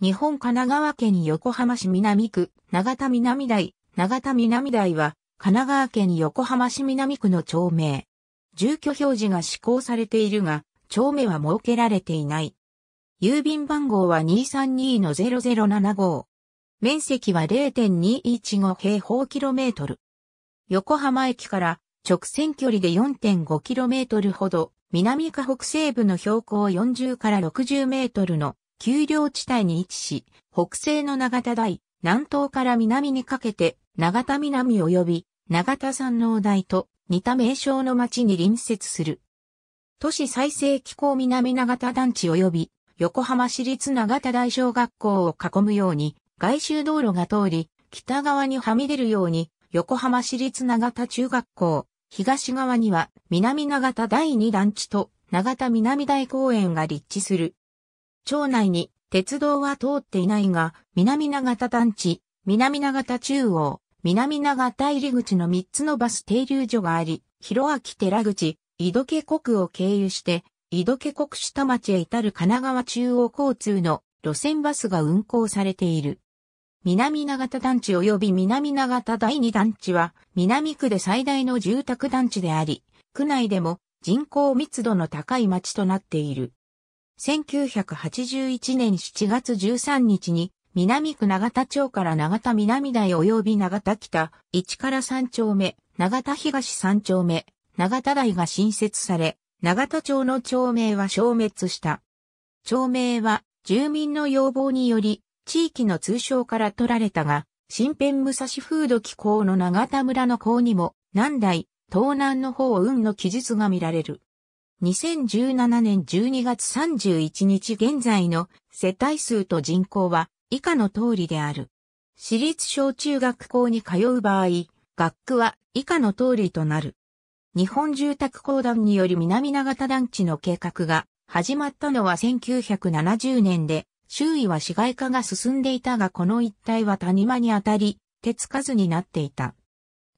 日本神奈川県横浜市南区、長田南台、長田南台は、神奈川県横浜市南区の町名。住居表示が施行されているが、町名は設けられていない。郵便番号は232-0075。面積は0.215平方キロメートル。横浜駅から直線距離で4.5キロメートルほど、南か北西部の標高40から60メートルの丘陵地帯に位置し、北西の長田台、南東から南にかけて、長田南及び長田山農台と似た名称の町に隣接する。都市再生機構南長田団地及び横浜市立長田大小学校を囲むように外周道路が通り、北側にはみ出るように横浜市立長田中学校、東側には南長田第二団地と長田南大公園が立地する。町内に鉄道は通っていないが、南長田団地、南長田中央、南長田入口の3つのバス停留所があり、広明寺口、井戸家国を経由して、井戸家国下町へ至る神奈川中央交通の路線バスが運行されている。南長田団地及び南長田第二団地は、南区で最大の住宅団地であり、区内でも人口密度の高い町となっている。1981年7月13日に、南区長田町から長田南台及び長田北、1から3丁目、長田東3丁目、長田台が新設され、長田町の町名は消滅した。町名は住民の要望により地域の通称から取られたが、新編武蔵風土気候の長田村の項にも、南台、東南の方運の記述が見られる。2017年12月31日現在の世帯数と人口は以下の通りである。私立小中学校に通う場合、学区は以下の通りとなる。日本住宅公団により南長田団地の計画が始まったのは1970年で、周囲は市街化が進んでいたがこの一帯は谷間にあたり、手つかずになっていた。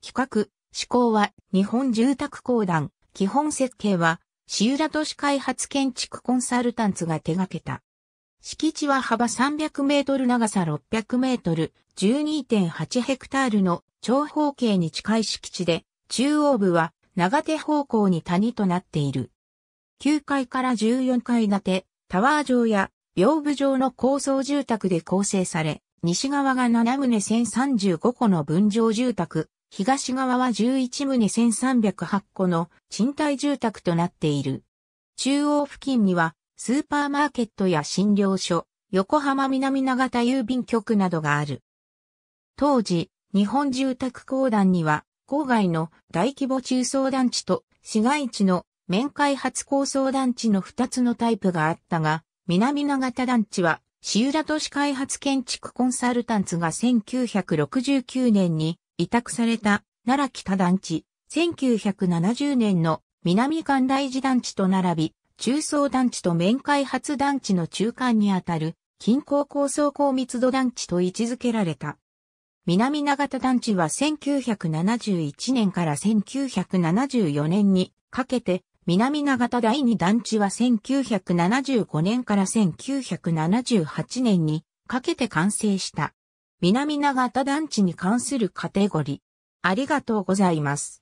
企画、施行は日本住宅公団、基本設計はシウラ都市開発建築コンサルタンツが手掛けた。敷地は幅300メートル長さ600メートル、12.8ヘクタールの長方形に近い敷地で、中央部は長手方向に谷となっている。9階から14階建て、タワー状や屏風状の高層住宅で構成され、西側が7棟1035個の分譲住宅、東側は11棟1308個の賃貸住宅となっている。中央付近にはスーパーマーケットや診療所、横浜南長田郵便局などがある。当時、日本住宅公団には郊外の大規模中層団地と市街地の面開発高層団地の2つのタイプがあったが、南長田団地は、市浦都市開発建築コンサルタンツが1969年に委託された奈良北団地、1970年の南関大寺団地と並び、中層団地と面開発団地の中間にあたる、近郊高層高密度団地と位置づけられた。南長田団地は1971年から1974年にかけて、南長田第二団地は1975年から1978年にかけて完成した。南長田団地に関するカテゴリー。ありがとうございます。